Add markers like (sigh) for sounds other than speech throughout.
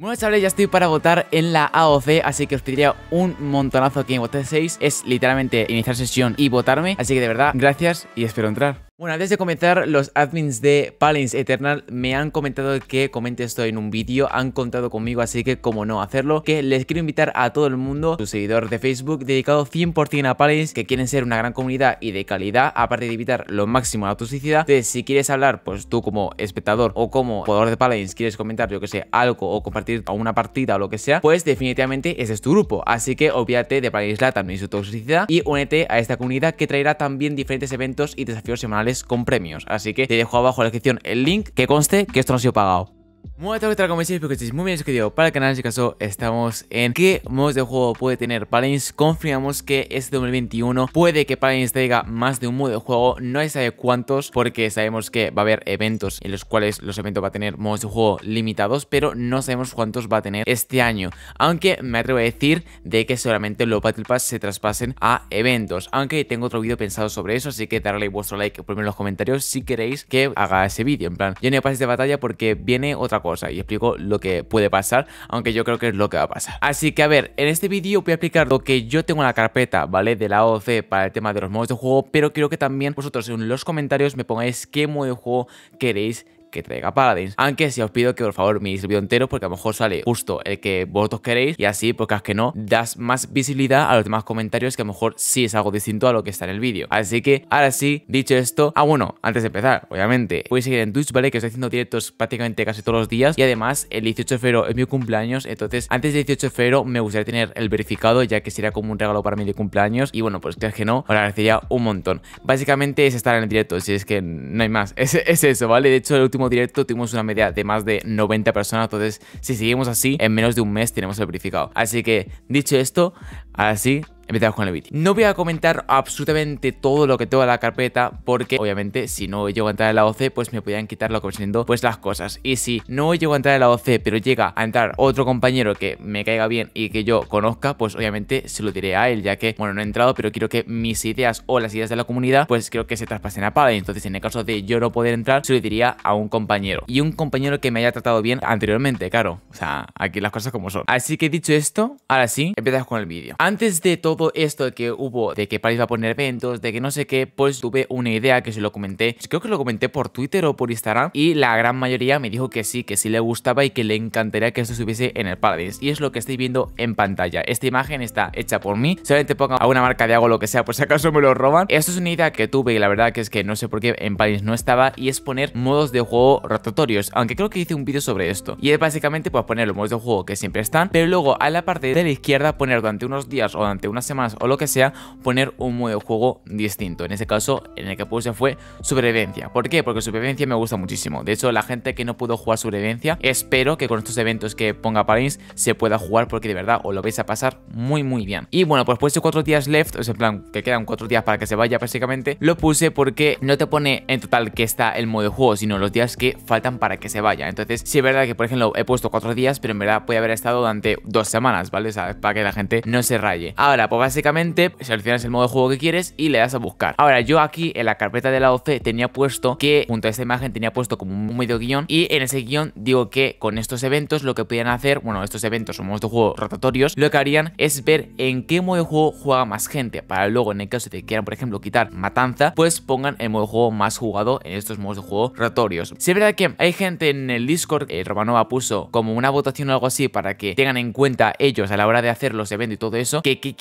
Bueno, chavales, ya estoy para votar en la AOC, así que os pediría un montonazo que votéis. Es literalmente iniciar sesión y votarme, así que de verdad, gracias y espero entrar. Bueno, antes de comenzar, los admins de Palins Eternal me han comentado que comente esto en un vídeo, han contado conmigo, así que como no hacerlo, que les quiero invitar a todo el mundo, su seguidor de Facebook, dedicado 100% a Palins, que quieren ser una gran comunidad y de calidad, aparte de evitar lo máximo la toxicidad, entonces si quieres hablar, pues tú como espectador o como jugador de Palins, quieres comentar, yo que sé, algo o compartir una partida o lo que sea, pues definitivamente ese es tu grupo, así que olvídate de Palins Latam y su toxicidad y únete a esta comunidad que traerá también diferentes eventos y desafíos semanales con premios. Así que te dejo abajo en la descripción el link que conste que esto no ha sido pagado. Muy buenas ¿Cómo como espero que estéis muy bien, es para el canal, en este caso estamos en qué modos de juego puede tener Paladins, confirmamos que este 2021 puede que Paladins tenga más de un modo de juego, no se sabe cuántos, porque sabemos que va a haber eventos en los cuales los eventos va a tener modos de juego limitados, pero no sabemos cuántos va a tener este año, aunque me atrevo a decir de que solamente los Battle Pass se traspasen a eventos, aunque tengo otro vídeo pensado sobre eso, así que darle vuestro like, ponme en los comentarios si queréis que haga ese vídeo, en plan, yo no pases de batalla porque viene otra cosa y explico lo que puede pasar, aunque yo creo que es lo que va a pasar. Así que a ver, en este vídeo voy a explicar lo que yo tengo en la carpeta, ¿vale? De la OC para el tema de los modos de juego, pero quiero que también vosotros en los comentarios me pongáis qué modo de juego queréis que traiga Paladins. Aunque si os pido que por favor miréis el vídeo entero porque a lo mejor sale justo el que vosotros queréis y así, porque es que no, das más visibilidad a los demás comentarios que a lo mejor sí es algo distinto a lo que está en el vídeo. Así que ahora sí, dicho esto, ah bueno, antes de empezar, obviamente, podéis seguir en Twitch, ¿vale? Que estoy haciendo directos prácticamente casi todos los días y además el 18 de febrero es mi cumpleaños, entonces antes del 18 de febrero me gustaría tener el verificado ya que sería como un regalo para mi de cumpleaños y bueno, pues es que no, os agradecería un montón. Básicamente es estar en el directo, si es que no hay más, (laughs) es eso, ¿vale? De hecho, el último directo tuvimos una media de más de 90 personas, entonces si seguimos así, en menos de un mes tenemos el verificado. Así que, dicho esto, ahora sí, Empezamos con el vídeo. No voy a comentar absolutamente todo lo que tengo en la carpeta porque obviamente si no llego a entrar en la OC pues me podrían quitarlo lo siendo pues las cosas. Y si no llego a entrar en la OC pero llega a entrar otro compañero que me caiga bien y que yo conozca pues obviamente se lo diré a él ya que bueno no he entrado pero quiero que mis ideas o las ideas de la comunidad pues creo que se traspasen a Y Entonces en el caso de yo no poder entrar se lo diría a un compañero. Y un compañero que me haya tratado bien anteriormente, claro. O sea, aquí las cosas como son. Así que dicho esto, ahora sí, empezamos con el vídeo. Antes de todo esto que hubo, de que París va a poner eventos, de que no sé qué, pues tuve una idea que se lo comenté, creo que lo comenté por Twitter o por Instagram y la gran mayoría me dijo que sí, que sí le gustaba y que le encantaría que esto estuviese en el París Y es lo que estáis viendo en pantalla. Esta imagen está hecha por mí, solamente ponga a una marca de agua lo que sea, por si acaso me lo roban. Esto es una idea que tuve y la verdad que es que no sé por qué en París no estaba y es poner modos de juego rotatorios, aunque creo que hice un vídeo sobre esto. Y es básicamente pues poner los modos de juego que siempre están, pero luego a la parte de la izquierda poner durante unos días o durante unas semanas o lo que sea, poner un modo de juego distinto. En ese caso, en el que puse fue sobrevivencia. ¿Por qué? Porque sobrevivencia me gusta muchísimo. De hecho, la gente que no pudo jugar sobrevivencia, espero que con estos eventos que ponga París se pueda jugar porque de verdad os lo vais a pasar muy, muy bien. Y bueno, pues puse cuatro días left, o sea, en plan, que quedan cuatro días para que se vaya básicamente, lo puse porque no te pone en total que está el modo de juego, sino los días que faltan para que se vaya. Entonces, si es verdad que, por ejemplo, he puesto cuatro días, pero en verdad puede haber estado durante dos semanas, ¿vale? para que la gente no se raye. Ahora, pues básicamente seleccionas el modo de juego que quieres y le das a buscar. Ahora, yo aquí en la carpeta de la OC tenía puesto que junto a esta imagen tenía puesto como un medio guión y en ese guión digo que con estos eventos lo que podían hacer, bueno, estos eventos o modos de juego rotatorios, lo que harían es ver en qué modo de juego juega más gente para luego en el caso de que quieran, por ejemplo, quitar matanza, pues pongan el modo de juego más jugado en estos modos de juego rotatorios. Si es verdad que hay gente en el Discord, que eh, Romanova puso como una votación o algo así para que tengan en cuenta ellos a la hora de hacer los eventos y todo eso, que, que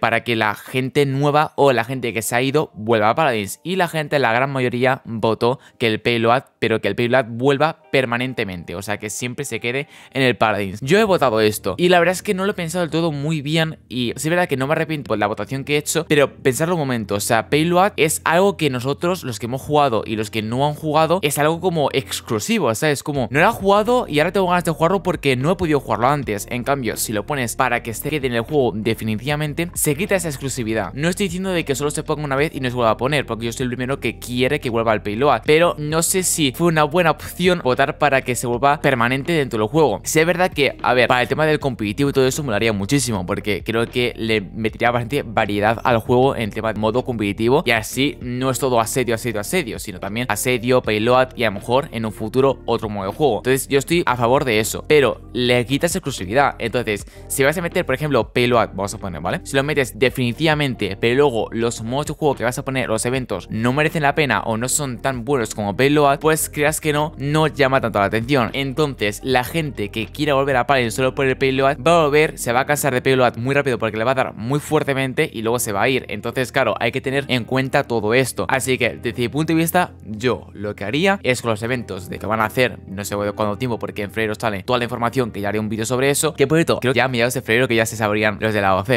para que la gente nueva o la gente que se ha ido vuelva a Paladins. Y la gente, la gran mayoría, votó que el payload, pero que el payload vuelva permanentemente, o sea que siempre se quede en el Paladins. Yo he votado esto y la verdad es que no lo he pensado del todo muy bien y es verdad que no me arrepiento por la votación que he hecho, pero pensarlo un momento, o sea, payload es algo que nosotros, los que hemos jugado y los que no han jugado, es algo como exclusivo, O sea es Como no lo he jugado y ahora tengo ganas de jugarlo porque no he podido jugarlo antes. En cambio, si lo pones para que Quede en el juego definitivamente se quita esa exclusividad. No estoy diciendo de que solo se ponga una vez y no se vuelva a poner, porque yo soy el primero que quiere que vuelva el Payload, pero no sé si fue una buena opción votar para que se vuelva permanente dentro del juego. Si es verdad que, a ver, para el tema del competitivo y todo eso, me haría muchísimo, porque creo que le metería bastante variedad al juego en tema de modo competitivo, y así no es todo asedio, asedio, asedio, sino también asedio, Payload y a lo mejor en un futuro otro modo de juego. Entonces, yo estoy a favor de eso, pero le quitas exclusividad. Entonces, si vas a meter, por ejemplo, Payload, vamos a poner, ¿vale? si lo metes definitivamente, pero luego los modos de juego que vas a poner, los eventos, no merecen la pena o no son tan buenos como Payload, pues creas que no, no llama tanto la atención. Entonces, la gente que quiera volver a Palin solo por el Payload va a volver, se va a casar de Payload muy rápido porque le va a dar muy fuertemente y luego se va a ir. Entonces, claro, hay que tener en cuenta todo esto. Así que, desde mi punto de vista, yo lo que haría es con los eventos de que van a hacer, no sé cuándo tiempo, porque en febrero sale toda la información que ya haré un vídeo sobre eso. Que por cierto, creo que ya a mediados de febrero que ya se sabrían los de la OC.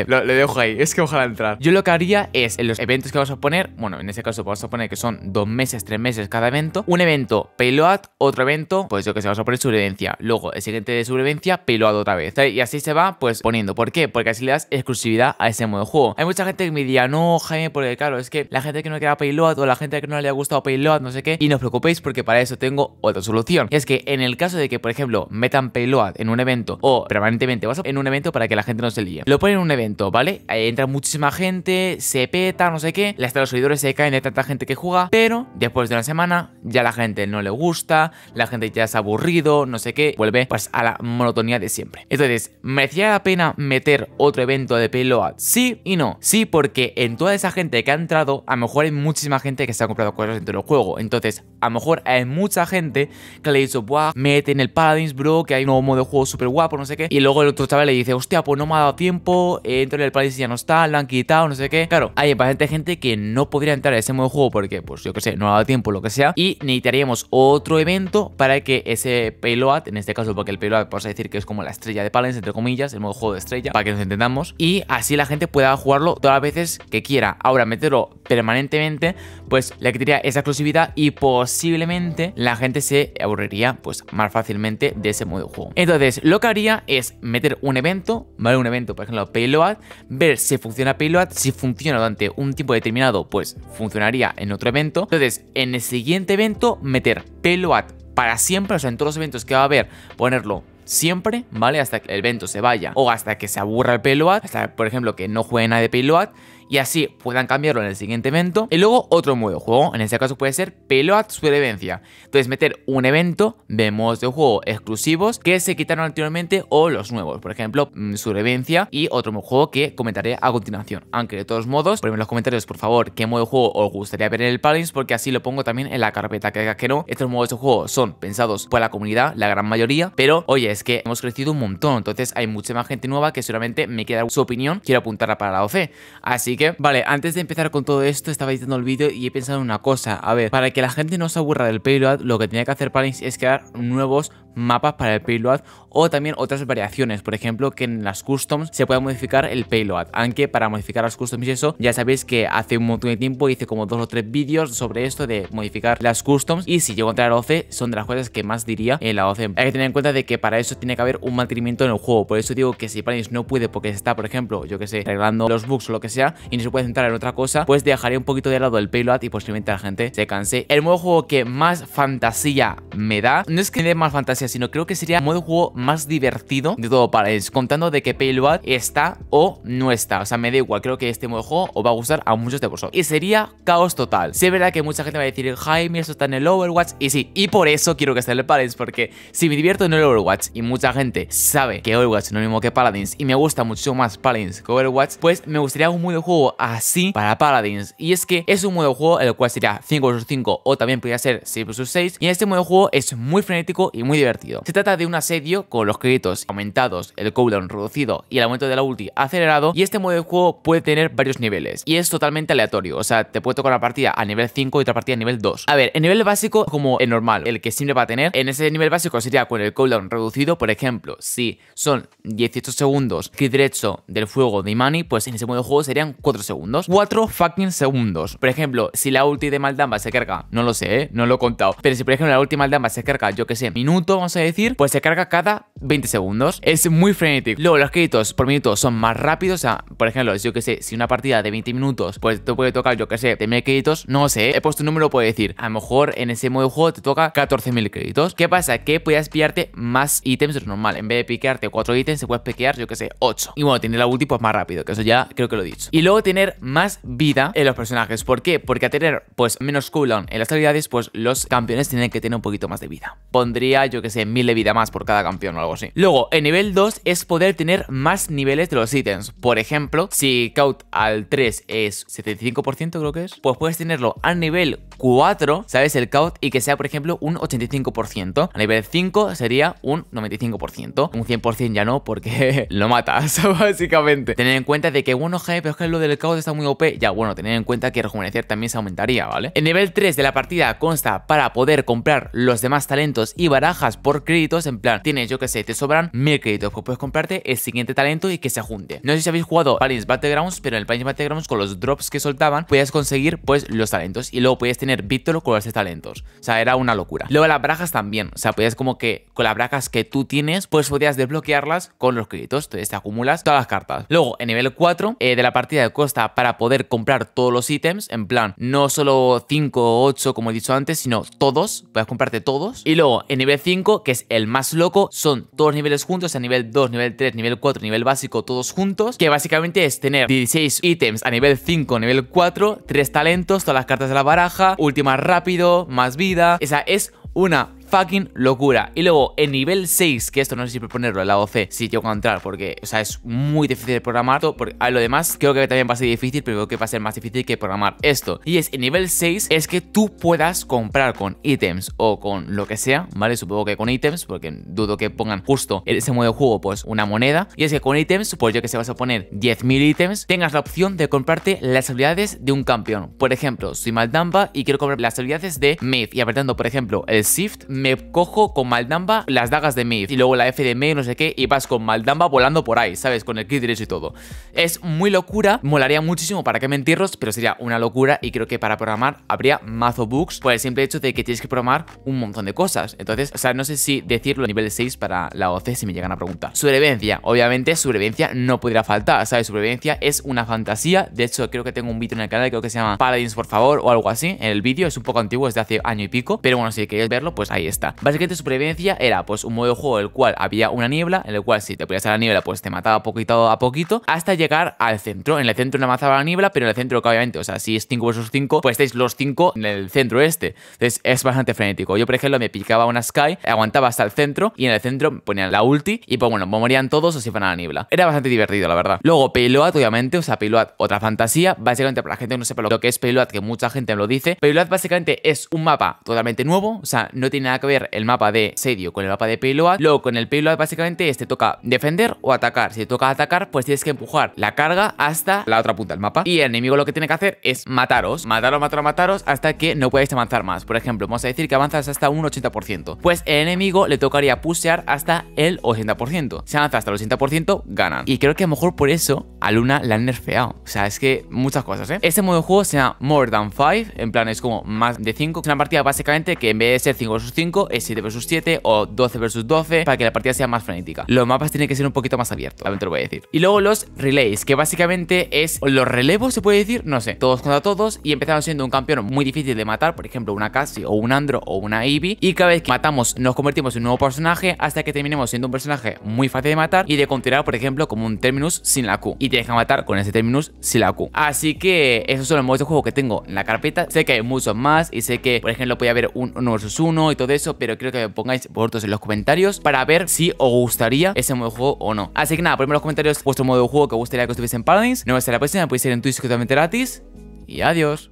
Ojo ahí, es que ojalá entrar. Yo lo que haría es, en los eventos que vamos a poner, bueno, en ese caso vamos a poner que son dos meses, tres meses cada evento, un evento payload, otro evento, pues yo que se vamos a poner sobrevivencia, luego el siguiente de sobrevivencia, payload otra vez, Y así se va, pues poniendo. ¿Por qué? Porque así le das exclusividad a ese modo de juego. Hay mucha gente que me diría, no, Jaime, porque claro, es que la gente que no queda payload o la gente que no le ha gustado payload, no sé qué, y no os preocupéis porque para eso tengo otra solución. Y es que en el caso de que, por ejemplo, metan payload en un evento o permanentemente vas en un evento para que la gente no se líe, lo ponen en un evento, ¿vale? Eh, entra muchísima gente, se peta, no sé qué, hasta los seguidores se caen de tanta gente que juega, pero después de una semana ya la gente no le gusta, la gente ya ha aburrido, no sé qué, vuelve pues a la monotonía de siempre. Entonces, ¿merecía la pena meter otro evento de payload? Sí y no. Sí, porque en toda esa gente que ha entrado, a lo mejor hay muchísima gente que se ha comprado cosas dentro del juego. Entonces, a lo mejor hay mucha gente que le dice, buah, mete en el Paladins, bro, que hay un nuevo modo de juego súper guapo, no sé qué. Y luego el otro chaval le dice, hostia, pues no me ha dado tiempo, entro en el si ya no está, lo han quitado, no sé qué. Claro, hay bastante gente que no podría entrar a ese modo de juego porque, pues yo que sé, no ha dado tiempo, lo que sea. Y necesitaríamos otro evento para que ese payload, en este caso, porque el payload, vamos a decir que es como la estrella de Palens, entre comillas, el modo de juego de estrella, para que nos entendamos. Y así la gente pueda jugarlo todas las veces que quiera. Ahora, meterlo permanentemente, pues le quitaría esa exclusividad y posiblemente la gente se aburriría, pues más fácilmente de ese modo de juego. Entonces, lo que haría es meter un evento, ¿vale? Un evento, por ejemplo, payload, ver si funciona Payload, si funciona durante un tiempo determinado, pues funcionaría en otro evento. Entonces, en el siguiente evento, meter Payload para siempre, o sea, en todos los eventos que va a haber, ponerlo siempre, ¿vale? Hasta que el evento se vaya o hasta que se aburra el payload, hasta por ejemplo que no juegue nadie de payload y así puedan cambiarlo en el siguiente evento. Y luego otro modo de juego, en este caso puede ser Peload Supervivencia. Entonces meter un evento de modos de juego exclusivos que se quitaron anteriormente o los nuevos. Por ejemplo, mm, Supervivencia y otro modo de juego que comentaré a continuación. Aunque de todos modos, ponedme en los comentarios por favor qué modo de juego os gustaría ver en el Palins porque así lo pongo también en la carpeta que que no. Estos modos de juego son pensados por la comunidad, la gran mayoría, pero oye, es que hemos crecido un montón, entonces hay mucha más gente nueva que seguramente me queda su opinión, quiero apuntarla para la OC. Así Así que, vale, antes de empezar con todo esto, estaba editando el vídeo y he pensado en una cosa. A ver, para que la gente no se aburra del payload, lo que tenía que hacer Palinx es crear nuevos mapas para el payload o también otras variaciones, por ejemplo que en las customs se pueda modificar el payload, aunque para modificar las customs y eso ya sabéis que hace un montón de tiempo hice como dos o tres vídeos sobre esto de modificar las customs y si llego a entrar a 12 son de las cosas que más diría en la 12. Hay que tener en cuenta de que para eso tiene que haber un mantenimiento en el juego, por eso digo que si Palinx no puede porque está por ejemplo yo que sé arreglando los bugs o lo que sea, y no se puede centrar en otra cosa, pues dejaré un poquito de lado el payload y posiblemente la gente se canse. El modo juego que más fantasía me da, no es que me dé más fantasía, sino creo que sería el modo juego más divertido de todo Paladins contando de que payload está o no está. O sea, me da igual, creo que este modo juego os va a gustar a muchos de vosotros. Y sería caos total. Si es verdad que mucha gente va a decir, Jaime, esto está en el Overwatch, y sí, y por eso quiero que esté en el Paladins, porque si me divierto en el Overwatch y mucha gente sabe que Overwatch es lo mismo que Paladins y me gusta mucho más Paladins que Overwatch, pues me gustaría un modo juego así para Paladins. Y es que es un modo de juego el cual sería 5 vs 5 o también podría ser 6 vs 6. Y en este modo de juego es muy frenético y muy divertido. Se trata de un asedio con los créditos aumentados, el cooldown reducido y el aumento de la ulti acelerado. Y este modo de juego puede tener varios niveles. Y es totalmente aleatorio. O sea, te puede tocar una partida a nivel 5 y otra partida a nivel 2. A ver, el nivel básico como el normal, el que siempre va a tener. En ese nivel básico sería con el cooldown reducido. Por ejemplo, si son 18 segundos clic derecho del fuego de Imani, pues en ese modo de juego serían 4 segundos. 4 fucking segundos. Por ejemplo, si la ulti de Maldamba se carga, no lo sé, ¿eh? no lo he contado. Pero si por ejemplo la ulti de Maldamba se carga, yo que sé, minuto, vamos a decir, pues se carga cada 20 segundos. Es muy frenético. Luego los créditos por minuto son más rápidos. O sea, por ejemplo, yo que sé, si una partida de 20 minutos, pues te puede tocar, yo que sé, de mil créditos, no lo sé. He puesto un número, puede decir, a lo mejor en ese modo de juego te toca 14.000 créditos. ¿Qué pasa? Que puedes pillarte más ítems de normal. En vez de piquearte 4 ítems, se puedes piquear, yo que sé, 8. Y bueno, tiene la ulti pues más rápido, que eso ya creo que lo he dicho. Y luego tener más vida en los personajes. ¿Por qué? Porque a tener pues menos cooldown en las habilidades, pues los campeones tienen que tener un poquito más de vida. Pondría, yo que sé, mil de vida más por cada campeón o algo así. Luego, en nivel 2 es poder tener más niveles de los ítems. Por ejemplo, si Caut al 3 es 75% creo que es, pues puedes tenerlo al nivel 4, ¿sabes? El Caut y que sea, por ejemplo, un 85%. A nivel 5 sería un 95%. Un 100% ya no, porque (laughs) lo matas, (laughs) básicamente. Tener en cuenta de que, uno je, pero es que lo del caos está muy OP, ya bueno, tener en cuenta que rejuvenecer también se aumentaría, ¿vale? En nivel 3 de la partida consta para poder comprar los demás talentos y barajas por créditos, en plan, tienes, yo que sé, te sobran mil créditos, pues puedes comprarte el siguiente talento y que se junte. No sé si habéis jugado Palin's Battlegrounds, pero en el Palin's Battlegrounds con los drops que soltaban, podías conseguir pues los talentos y luego podías tener Víctor con los talentos. O sea, era una locura. Luego las barajas también, o sea, podías como que con las barajas que tú tienes, pues podías desbloquearlas con los créditos, entonces te acumulas todas las cartas. Luego, en nivel 4 eh, de la partida costa para poder comprar todos los ítems, en plan, no solo 5 o 8 como he dicho antes, sino todos, puedes comprarte todos. Y luego en nivel 5, que es el más loco, son todos niveles juntos, a nivel 2, nivel 3, nivel 4, nivel básico, todos juntos, que básicamente es tener 16 ítems a nivel 5, nivel 4, 3 talentos, todas las cartas de la baraja, última rápido, más vida, esa es una fucking locura. Y luego, en nivel 6, que esto no sé si ponerlo en la OC si llego a entrar, porque, o sea, es muy difícil programarlo programar. Porque, a lo demás, creo que también va a ser difícil, pero creo que va a ser más difícil que programar esto. Y es, el nivel 6, es que tú puedas comprar con ítems o con lo que sea, ¿vale? Supongo que con ítems, porque dudo que pongan justo en ese modo de juego, pues, una moneda. Y es que con ítems, ...supongo pues, que se vas a poner 10.000 ítems, tengas la opción de comprarte las habilidades de un campeón. Por ejemplo, soy Maldamba y quiero comprar las habilidades de Myth. Y apretando, por ejemplo, el Shift, me cojo con Maldamba las dagas de Myth y luego la F de no sé qué, y vas con Maldamba volando por ahí, ¿sabes? Con el kit derecho y todo. Es muy locura, molaría muchísimo para qué mentirros? pero sería una locura y creo que para programar habría mazo books por el simple hecho de que tienes que programar un montón de cosas. Entonces, o sea, no sé si decirlo a nivel 6 para la OC si me llegan a preguntar. Supervivencia. obviamente, supervivencia no podría faltar, ¿sabes? Sobrevivencia es una fantasía. De hecho, creo que tengo un vídeo en el canal, creo que se llama Paladins, por favor, o algo así. En el vídeo es un poco antiguo, es de hace año y pico, pero bueno, si queréis verlo, pues ahí es. Básicamente su supervivencia era pues un modo de juego en el cual había una niebla, en el cual si te ponías a la niebla pues te mataba poquito a poquito hasta llegar al centro. En el centro no avanzaba la niebla, pero en el centro obviamente, o sea, si es 5 versus 5, pues estáis los 5 en el centro este. Entonces es bastante frenético. Yo por ejemplo me picaba una Sky, aguantaba hasta el centro y en el centro ponían la ulti y pues bueno, morían todos o se iban a la niebla. Era bastante divertido, la verdad. Luego Payload, obviamente, o sea, Payload, otra fantasía, básicamente para la gente que no sepa lo que es Payload, que mucha gente me lo dice, Payload básicamente es un mapa totalmente nuevo, o sea, no tiene nada que ver el mapa de Sedio con el mapa de Payload. Luego con el Payload básicamente este te toca defender o atacar. Si te toca atacar, pues tienes que empujar la carga hasta la otra punta del mapa. Y el enemigo lo que tiene que hacer es mataros, mataros, mataros, mataros hasta que no podáis avanzar más. Por ejemplo, vamos a decir que avanzas hasta un 80%. Pues el enemigo le tocaría pusear hasta el 80%. Si avanza hasta el 80%, ganan. Y creo que a lo mejor por eso a Luna la han nerfeado. O sea, es que muchas cosas, ¿eh? Este modo de juego se llama More Than 5, en plan es como más de 5. Es una partida básicamente que en vez de ser 5 versus 5, es 7 versus 7 o 12 versus 12 para que la partida sea más frenética. Los mapas tienen que ser un poquito más abiertos, también lo voy a decir. Y luego los relays, que básicamente es los relevos, se puede decir, no sé, todos contra todos y empezamos siendo un campeón muy difícil de matar, por ejemplo, una Cassie o un Andro o una Ivy y cada vez que matamos nos convertimos en un nuevo personaje hasta que terminemos siendo un personaje muy fácil de matar y de continuar, por ejemplo, como un Terminus sin la Q y te deja matar con ese Terminus sin la Q. Así que esos son los modos de juego que tengo en la carpeta. Sé que hay muchos más y sé que, por ejemplo, puede haber un 1 vs 1 y todo eso, pero creo que me pongáis vosotros en los comentarios para ver si os gustaría ese modo de juego o no. Así que nada, ponedme en los comentarios vuestro modo de juego que gustaría que estuviese en Paradise. Nos vemos en la próxima, podéis ir en Twitch completamente gratis. Y adiós.